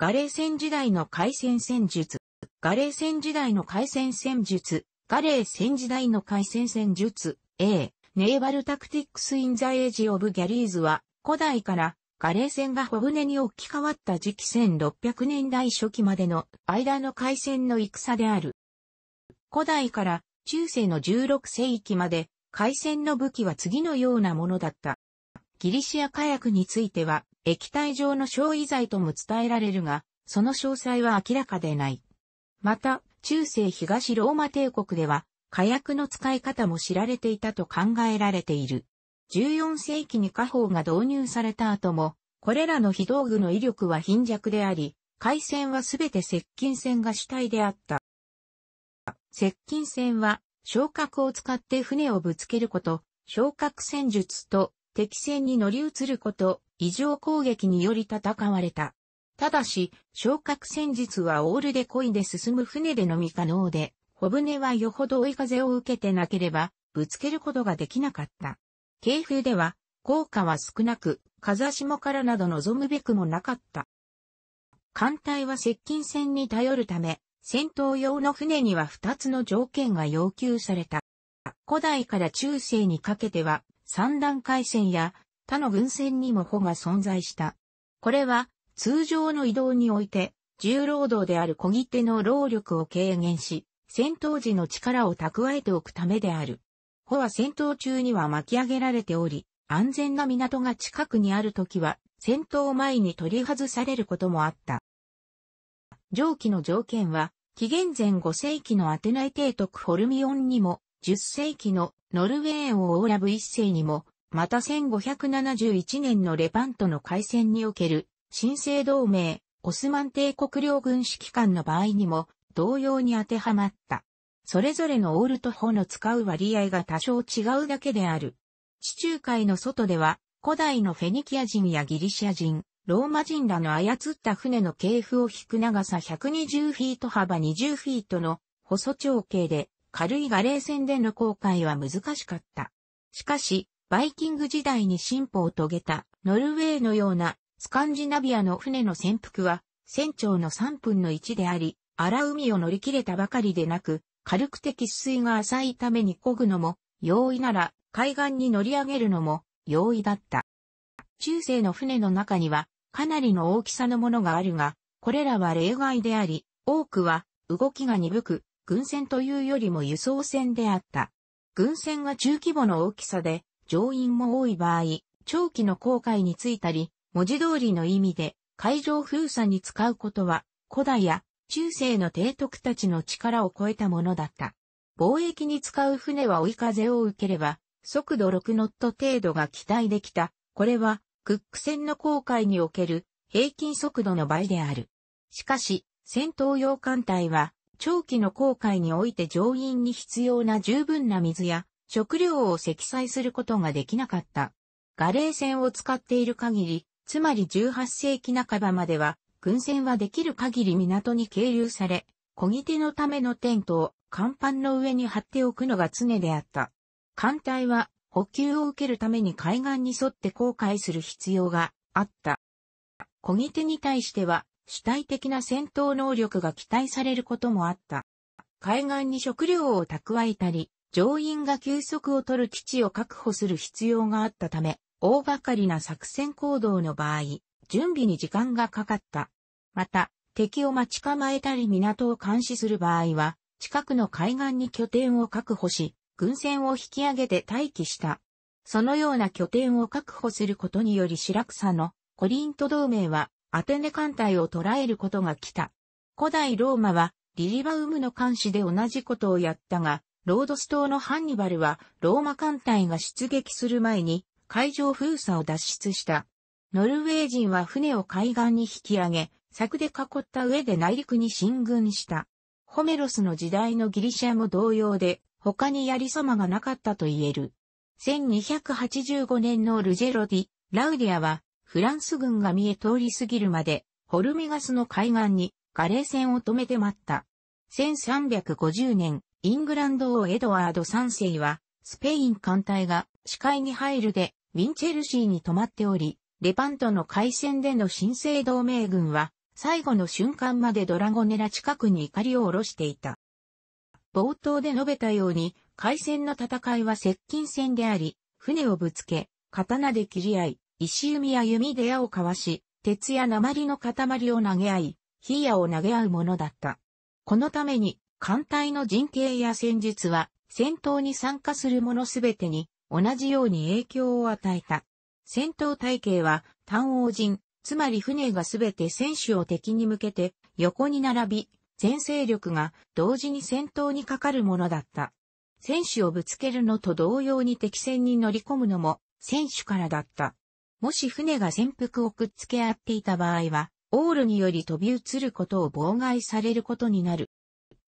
ガレー戦時代の海戦戦術。ガレー戦時代の海戦戦術。ガレー戦時代の海戦戦術。A. ネイバルタクティックス・イン・ザ・エイジ・オブ・ギャリーズは、古代からガレー戦が小船に置き換わった時期1600年代初期までの間の海戦の戦である。古代から中世の16世紀まで海戦の武器は次のようなものだった。ギリシア火薬については、液体状の焼夷剤とも伝えられるが、その詳細は明らかでない。また、中世東ローマ帝国では、火薬の使い方も知られていたと考えられている。14世紀に火砲が導入された後も、これらの非道具の威力は貧弱であり、海戦はすべて接近戦が主体であった。接近戦は、昇格を使って船をぶつけること、昇格戦術と敵船に乗り移ること、異常攻撃により戦われた。ただし、昇格戦術はオールで漕いで進む船でのみ可能で、小舟はよほど追い風を受けてなければ、ぶつけることができなかった。警風では、効果は少なく、風下からなど望むべくもなかった。艦隊は接近戦に頼るため、戦闘用の船には2つの条件が要求された。古代から中世にかけては、三段回線や他の軍船にも帆が存在した。これは通常の移動において重労働である小切手の労力を軽減し、戦闘時の力を蓄えておくためである。帆は戦闘中には巻き上げられており、安全な港が近くにある時は戦闘前に取り外されることもあった。上記の条件は、紀元前5世紀のアテナイ提督ホルミオンにも、10世紀のノルウェー王オーラブ一世にも、また1571年のレパントの海戦における、新生同盟、オスマン帝国領軍指揮官の場合にも、同様に当てはまった。それぞれのオールとホの使う割合が多少違うだけである。地中海の外では、古代のフェニキア人やギリシア人、ローマ人らの操った船の系譜を引く長さ120フィート幅20フィートの細長形で、軽いガレー船での航海は難しかった。しかし、バイキング時代に進歩を遂げたノルウェーのようなスカンジナビアの船の潜伏は船長の3分の1であり、荒海を乗り切れたばかりでなく、軽くて喫水が浅いために漕ぐのも容易なら海岸に乗り上げるのも容易だった。中世の船の中にはかなりの大きさのものがあるが、これらは例外であり、多くは動きが鈍く、軍船というよりも輸送船であった。軍船が中規模の大きさで、乗員も多い場合、長期の航海についたり、文字通りの意味で、海上封鎖に使うことは、古代や中世の提督たちの力を超えたものだった。貿易に使う船は追い風を受ければ、速度6ノット程度が期待できた。これは、クック船の航海における平均速度の倍である。しかし、戦闘用艦隊は、長期の航海において乗員に必要な十分な水や食料を積載することができなかった。ガレー船を使っている限り、つまり18世紀半ばまでは、軍船はできる限り港に係留され、小ぎ手のためのテントを甲板の上に張っておくのが常であった。艦隊は補給を受けるために海岸に沿って航海する必要があった。小ぎ手に対しては主体的な戦闘能力が期待されることもあった。海岸に食料を蓄えたり、乗員が休息を取る基地を確保する必要があったため、大掛かりな作戦行動の場合、準備に時間がかかった。また、敵を待ち構えたり港を監視する場合は、近くの海岸に拠点を確保し、軍船を引き上げて待機した。そのような拠点を確保することにより白草のコリント同盟はアテネ艦隊を捉えることが来た。古代ローマはリリバウムの監視で同じことをやったが、ロードス島のハンニバルはローマ艦隊が出撃する前に海上封鎖を脱出した。ノルウェー人は船を海岸に引き上げ、柵で囲った上で内陸に進軍した。ホメロスの時代のギリシャも同様で、他にやりそまがなかったと言える。1285年のルジェロディ、ラウディアはフランス軍が見え通り過ぎるまで、ホルメガスの海岸にガレー船を止めて待った。1350年、イングランド王エドワード3世は、スペイン艦隊が視界に入るで、ウィンチェルシーに泊まっており、レパントの海戦での新生同盟軍は、最後の瞬間までドラゴネラ近くに怒りを下ろしていた。冒頭で述べたように、海戦の戦いは接近戦であり、船をぶつけ、刀で切り合い、石弓や弓で矢を交わし、鉄や鉛の塊を投げ合い、火矢を投げ合うものだった。このために、艦隊の陣形や戦術は、戦闘に参加する者すべてに、同じように影響を与えた。戦闘体系は、単王陣、つまり船がすべて選手を敵に向けて、横に並び、全勢力が同時に戦闘にかかるものだった。選手をぶつけるのと同様に敵戦に乗り込むのも、選手からだった。もし船が潜伏をくっつけ合っていた場合は、オールにより飛び移ることを妨害されることになる。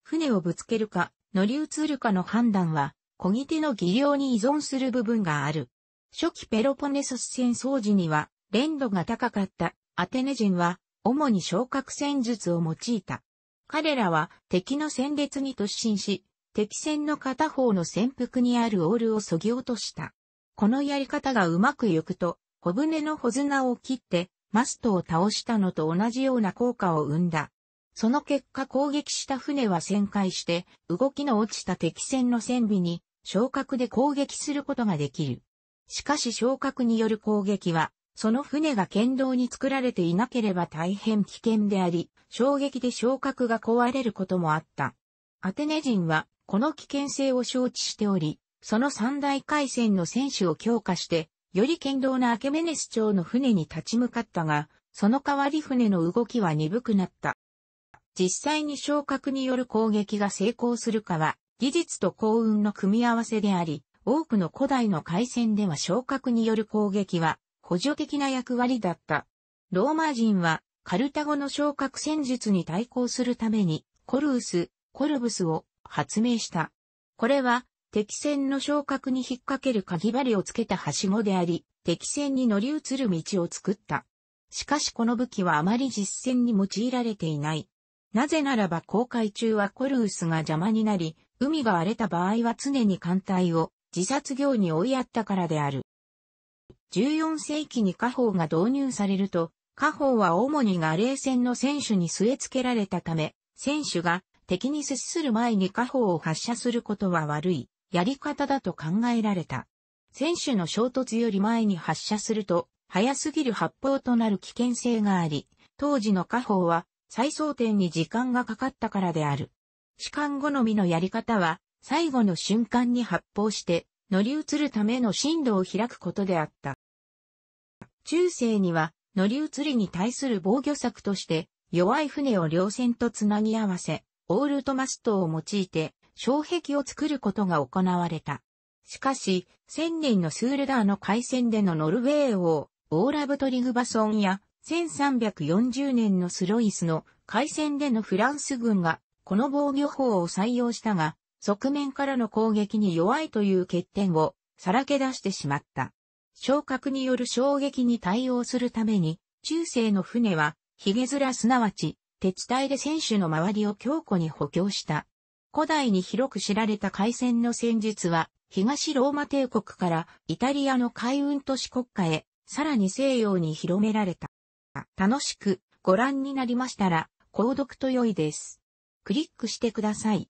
船をぶつけるか、乗り移るかの判断は、漕ぎ手の技量に依存する部分がある。初期ペロポネソス戦争時には、連度が高かったアテネ人は、主に昇格戦術を用いた。彼らは敵の戦列に突進し、敵戦の片方の潜伏にあるオールを削ぎ落とした。このやり方がうまくいくと、小舟の穂綱を切って、マストを倒したのと同じような効果を生んだ。その結果攻撃した船は旋回して、動きの落ちた敵船の船尾に、昇格で攻撃することができる。しかし昇格による攻撃は、その船が剣道に作られていなければ大変危険であり、衝撃で昇格が壊れることもあった。アテネ人は、この危険性を承知しており、その三大海戦の選手を強化して、より堅牢なアケメネス朝の船に立ち向かったが、その代わり船の動きは鈍くなった。実際に昇格による攻撃が成功するかは、技術と幸運の組み合わせであり、多くの古代の海戦では昇格による攻撃は補助的な役割だった。ローマ人はカルタゴの昇格戦術に対抗するためにコルウス、コルブスを発明した。これは敵船の昇格に引っ掛ける鍵針をつけたはしごであり、敵船に乗り移る道を作った。しかしこの武器はあまり実戦に用いられていない。なぜならば航海中はコルウスが邪魔になり、海が荒れた場合は常に艦隊を自殺業に追いやったからである。14世紀に家宝が導入されると、家宝は主にガレー船の選手に据え付けられたため、選手が敵に接する前に家宝を発射することは悪い。やり方だと考えられた。選手の衝突より前に発射すると、早すぎる発砲となる危険性があり、当時の火砲は再装填に時間がかかったからである。士官好みのやり方は、最後の瞬間に発砲して乗り移るための進路を開くことであった。中世には乗り移りに対する防御策として弱い船を両船とつなぎ合わせ、オールトマストを用いて障壁を作ることが行われた。しかし、1000年のスールダーの海戦でのノルウェー王、オーラブトリグバソンや、1340年のスロイスの海戦でのフランス軍が、この防御法を採用したが、側面からの攻撃に弱いという欠点をさらけ出してしまった。昇格による衝撃に対応するために、中世の船は、ヒゲズラすなわち、鉄帯で船首の周りを強固に補強した。古代に広く知られた海戦の戦術は、東ローマ帝国からイタリアの海運都市国家へ、さらに西洋に広められた。楽しくご覧になりましたら、購読と良いです。クリックしてください。